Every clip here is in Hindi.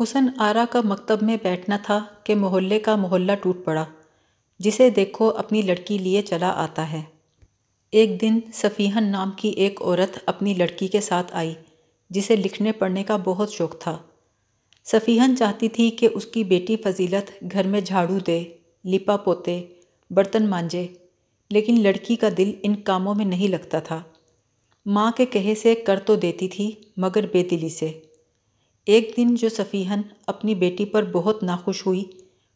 हुसन आरा का मकतब में बैठना था कि मोहल्ले का मोहल्ला टूट पड़ा जिसे देखो अपनी लड़की लिए चला आता है एक दिन सफ़ीहन नाम की एक औरत अपनी लड़की के साथ आई जिसे लिखने पढ़ने का बहुत शौक़ था सफ़ीहन चाहती थी कि उसकी बेटी फजीलत घर में झाड़ू दे लिपा पोते बर्तन मांजे लेकिन लड़की का दिल इन कामों में नहीं लगता था माँ के कहे से कर तो देती थी मगर बेदिली से एक दिन जो सफ़ीहन अपनी बेटी पर बहुत नाखुश हुई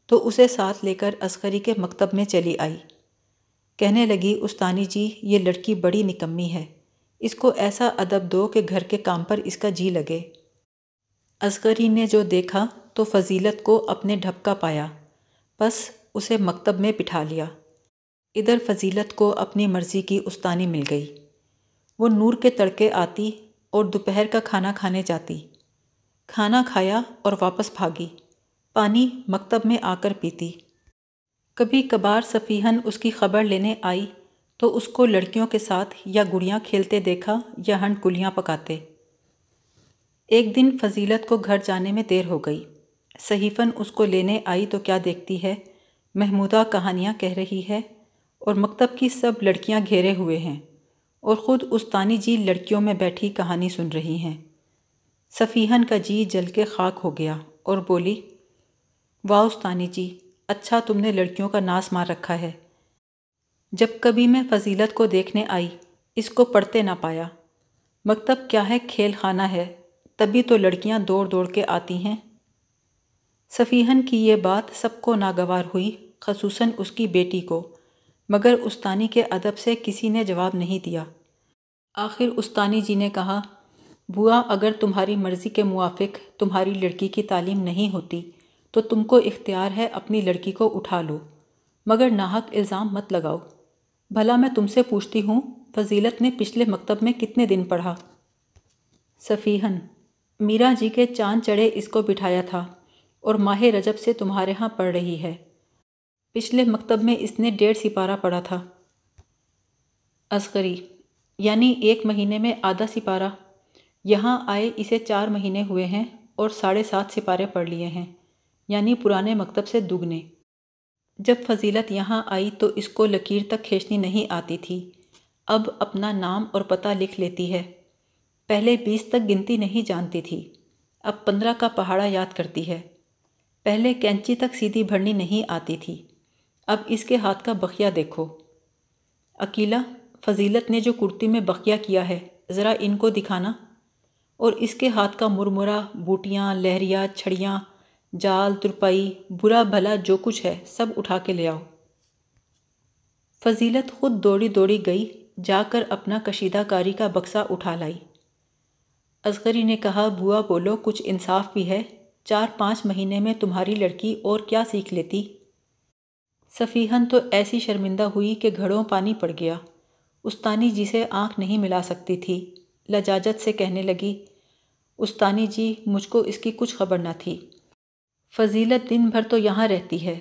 तो उसे साथ लेकर असगरी के मकतब में चली आई कहने लगी उस्तानी जी ये लड़की बड़ी निकम्मी है इसको ऐसा अदब दो कि घर के काम पर इसका जी लगे असगरी ने जो देखा तो फजीलत को अपने ढपका पाया बस उसे मकतब में बिठा लिया इधर फजीलत को अपनी मर्ज़ी की उस्तानी मिल गई वो नूर के तड़के आती और दोपहर का खाना खाने जाती खाना खाया और वापस भागी पानी मकतब में आकर पीती कभी कभार सफ़ीहन उसकी खबर लेने आई तो उसको लड़कियों के साथ या गुड़ियाँ खेलते देखा या हंड गुलियाँ पकाते एक दिन फजीलत को घर जाने में देर हो गई सहीफन उसको लेने आई तो क्या देखती है महमूदा कहानियाँ कह रही है और मकतब की सब लड़कियाँ घेरे हुए हैं और ख़ुद उस्तानी जी लड़कियों में बैठी कहानी सुन रही हैं सफ़ीहन का जी जल के खाक हो गया और बोली वाह उस्तानी जी अच्छा तुमने लड़कियों का नास मार रखा है जब कभी मैं फजीलत को देखने आई इसको पढ़ते ना पाया मकतब क्या है खेल खाना है तभी तो लड़कियां दौड़ दौड़ के आती हैं सफ़ीहन की ये बात सबको नागवार हुई खसूस उसकी बेटी को मगर उस्तानी के अदब से किसी ने जवाब नहीं दिया आखिर उस्तानी जी ने कहा बुआ अगर तुम्हारी मर्ज़ी के मुआफिक तुम्हारी लड़की की तालीम नहीं होती तो तुमको इख्तियार है अपनी लड़की को उठा लो मगर नाहक इल्ज़ाम मत लगाओ भला मैं तुमसे पूछती हूँ फजीलत ने पिछले मकतब में कितने दिन पढ़ा सफ़ीहन मीरा जी के चांद चढ़े इसको बिठाया था और माह रजब से तुम्हारे यहाँ पढ़ रही है पिछले मकतब में इसने डेढ़ सिपारा पढ़ा था असगरी यानी एक महीने में आधा सिपारा यहाँ आए इसे चार महीने हुए हैं और साढ़े सात सिपारे पढ़ लिए हैं यानी पुराने मकतब से दुगने जब फजीलत यहाँ आई तो इसको लकीर तक खींचनी नहीं आती थी अब अपना नाम और पता लिख लेती है पहले बीस तक गिनती नहीं जानती थी अब पंद्रह का पहाड़ा याद करती है पहले कैंची तक सीधी भरनी नहीं आती थी अब इसके हाथ का बखिया देखो अकीला फजीलत ने जो कुर्ती में बखिया किया है ज़रा इनको दिखाना और इसके हाथ का मुरमुरा बूटियाँ लहरिया छड़ियाँ जाल तुरपाई बुरा भला जो कुछ है सब उठा के ले आओ फजीलत खुद दौड़ी दौड़ी गई जाकर अपना कशीदाकारी का बक्सा उठा लाई असगरी ने कहा बुआ बोलो कुछ इंसाफ भी है चार पाँच महीने में तुम्हारी लड़की और क्या सीख लेती सफ़ीहन तो ऐसी शर्मिंदा हुई कि घड़ों पानी पड़ गया उस्तानी जी से नहीं मिला सकती थी लजाजत से कहने लगी उस्तानी जी मुझको इसकी कुछ खबर ना थी फजीलत दिन भर तो यहाँ रहती है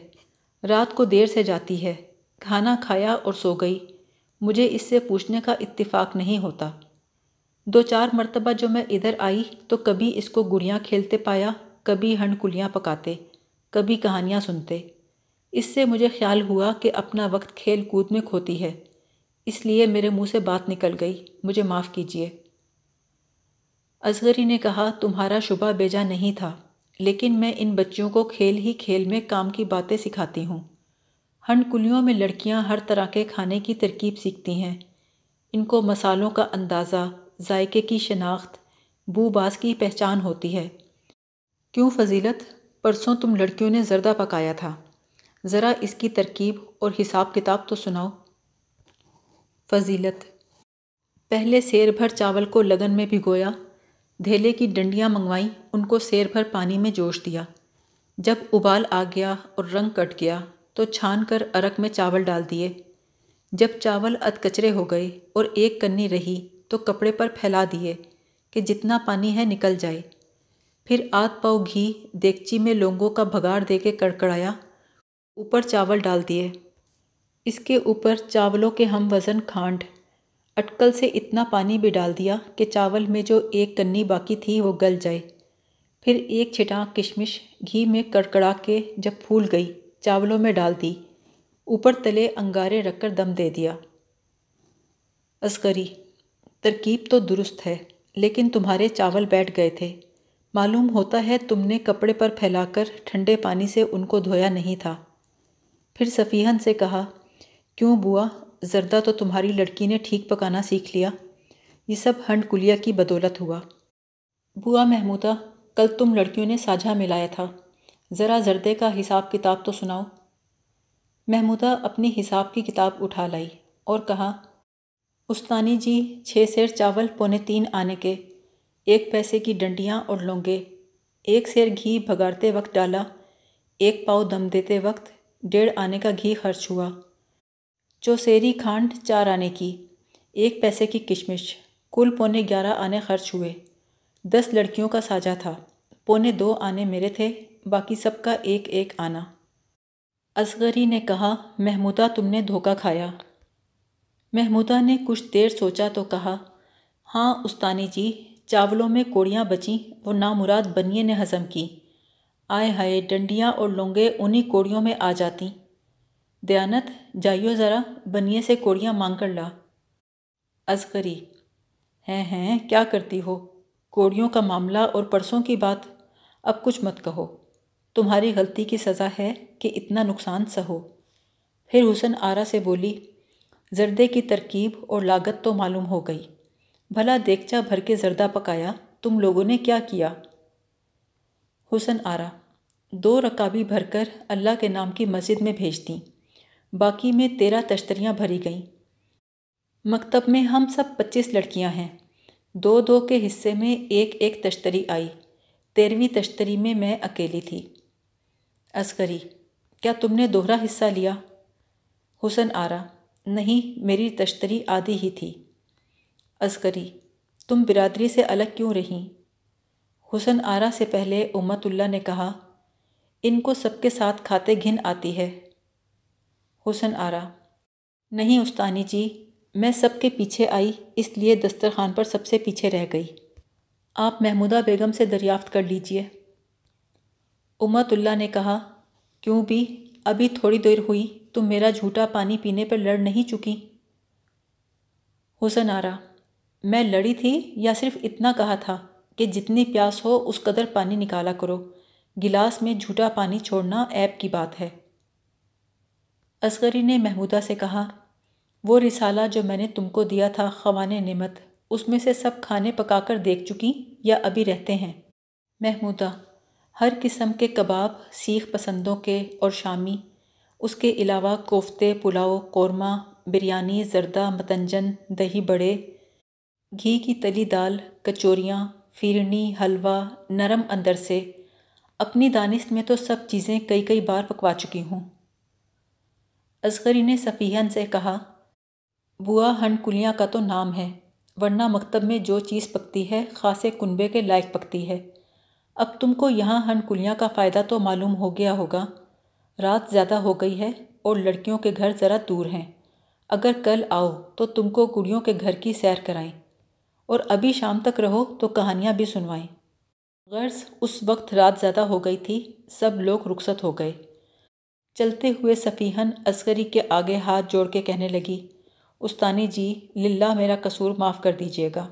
रात को देर से जाती है खाना खाया और सो गई मुझे इससे पूछने का इत्तेफाक नहीं होता दो चार मरतबा जो मैं इधर आई तो कभी इसको गुड़ियाँ खेलते पाया कभी हंडकुलियाँ पकाते कभी कहानियाँ सुनते इससे मुझे ख्याल हुआ कि अपना वक्त खेल कूद में खोती है इसलिए मेरे मुंह से बात निकल गई मुझे माफ़ कीजिए असगरी ने कहा तुम्हारा शुबा बेजा नहीं था लेकिन मैं इन बच्चियों को खेल ही खेल में काम की बातें सिखाती हूँ हंडकुलियों में लड़कियाँ हर तरह के खाने की तरकीब सीखती हैं इनको मसालों का अंदाज़ा जायके की शनाख्त बूबास की पहचान होती है क्यों फजीलत परसों तुम लड़कियों ने ज़रदा पकाया था ज़रा इसकी तरकीब और हिसाब किताब तो सुनाओ फजीलत पहले शेर भर चावल को लगन में भिगोया धेले की डंडियाँ मंगवाईं उनको सेर भर पानी में जोश दिया जब उबाल आ गया और रंग कट गया तो छान कर अरक में चावल डाल दिए जब चावल अतकचरे हो गए और एक कन्नी रही तो कपड़े पर फैला दिए कि जितना पानी है निकल जाए फिर आध पाव घी देगची में लोंगों का भगाड़ दे के कड़कड़ाया ऊपर चावल डाल दिए इसके ऊपर चावलों के हम वज़न खांड अटकल से इतना पानी भी डाल दिया कि चावल में जो एक कन्नी बाकी थी वो गल जाए फिर एक छिटाक किशमिश घी में कड़कड़ा के जब फूल गई चावलों में डाल दी ऊपर तले अंगारे रखकर दम दे दिया असगरी तरकीब तो दुरुस्त है लेकिन तुम्हारे चावल बैठ गए थे मालूम होता है तुमने कपड़े पर फैलाकर ठंडे पानी से उनको धोया नहीं था फिर सफ़ीहन से कहा क्यों बुआ ज़रदा तो तुम्हारी लड़की ने ठीक पकाना सीख लिया ये सब हंड कुलिया की बदौलत हुआ बुआ महमूदा कल तुम लड़कियों ने साझा मिलाया था ज़रा जरदे का हिसाब किताब तो सुनाओ महमूदा अपनी हिसाब की किताब उठा लाई और कहा उस्तानी जी छः सेर चावल पौने तीन आने के एक पैसे की डंडियाँ और लोंगे एक सेर घी भगाड़ते वक्त डाला एक पाव दम देते वक्त डेढ़ आने का घी खर्च हुआ चौसेरी खांड चार आने की एक पैसे की किशमिश कुल पौने ग्यारह आने खर्च हुए दस लड़कियों का साझा था पौने दो आने मेरे थे बाकी सबका एक एक आना असगरी ने कहा महमूदा तुमने धोखा खाया महमूदा ने कुछ देर सोचा तो कहा हाँ उस्तानी जी चावलों में कोड़ियाँ बची वो नामुराद बनिए ने हजम की आए हाय डंडियाँ और लोंगे उन्हीं कोड़ियों में आ जाती दयानत जाइयो ज़रा बनिए से कोड़ियाँ मांग कर ला असकरी हैं हैं क्या करती हो कोड़ियों का मामला और परसों की बात अब कुछ मत कहो तुम्हारी गलती की सज़ा है कि इतना नुकसान सहो फिर हुसन आरा से बोली जर्दे की तरकीब और लागत तो मालूम हो गई भला देखचा भर के जर्दा पकाया तुम लोगों ने क्या किया हुसन आरा दो रकाबी भरकर अल्लाह के नाम की मस्जिद में भेज दी बाकी में तेरह तश्तरियाँ भरी गईं मकतब में हम सब पच्चीस लड़कियाँ हैं दो दो के हिस्से में एक एक तश्तरी आई तेरहवीं तश्तरी में मैं अकेली थी अस्करी क्या तुमने दोहरा हिस्सा लिया हुसन आरा नहीं मेरी तश्तरी आधी ही थी अस्करी तुम बिरादरी से अलग क्यों रहीं हुसन आरा से पहले उम्मतुल्ला ने कहा इनको सबके साथ खाते घिन आती है हुसन आरा नहीं उस्तानी जी मैं सबके पीछे आई इसलिए दस्तरखान पर सबसे पीछे रह गई आप महमूदा बेगम से दरियाफ्त कर लीजिए उमतुल्ला ने कहा क्यों भी अभी थोड़ी देर हुई तुम तो मेरा झूठा पानी पीने पर लड़ नहीं चुकी हुसन आरा मैं लड़ी थी या सिर्फ इतना कहा था कि जितनी प्यास हो उस कदर पानी निकाला करो गिलास में झूठा पानी छोड़ना ऐप की बात है असगरी ने महमूदा से कहा वो रिसाला जो मैंने तुमको दिया था खवान नमत उसमें से सब खाने पकाकर देख चुकी या अभी रहते हैं महमूदा हर किस्म के कबाब सीख पसंदों के और शामी उसके अलावा कोफ्ते पुलाव कौरमा बिरयानी जरदा मतंजन दही बड़े घी की तली दाल कचौरियाँ फिरनी हलवा नरम अंदर से अपनी दानिश में तो सब चीज़ें कई कई बार पकवा चुकी हूँ असगरी ने सफ़ीहन से कहा बुआ हनकुलियाँ का तो नाम है वरना मकतब में जो चीज़ पकती है ख़ासे कुनबे के लायक पकती है अब तुमको यहाँ हनकुलियाँ का फ़ायदा तो मालूम हो गया होगा रात ज़्यादा हो गई है और लड़कियों के घर ज़रा दूर हैं अगर कल आओ तो तुमको कुड़ियों के घर की सैर कराएं और अभी शाम तक रहो तो कहानियाँ भी सुनवाएं गर्ज उस वक्त रात ज़्यादा हो गई थी सब लोग रुखसत हो गए चलते हुए सफ़ीहन असगरी के आगे हाथ जोड़ के कहने लगी उस्तानी जी लिल्ला मेरा कसूर माफ़ कर दीजिएगा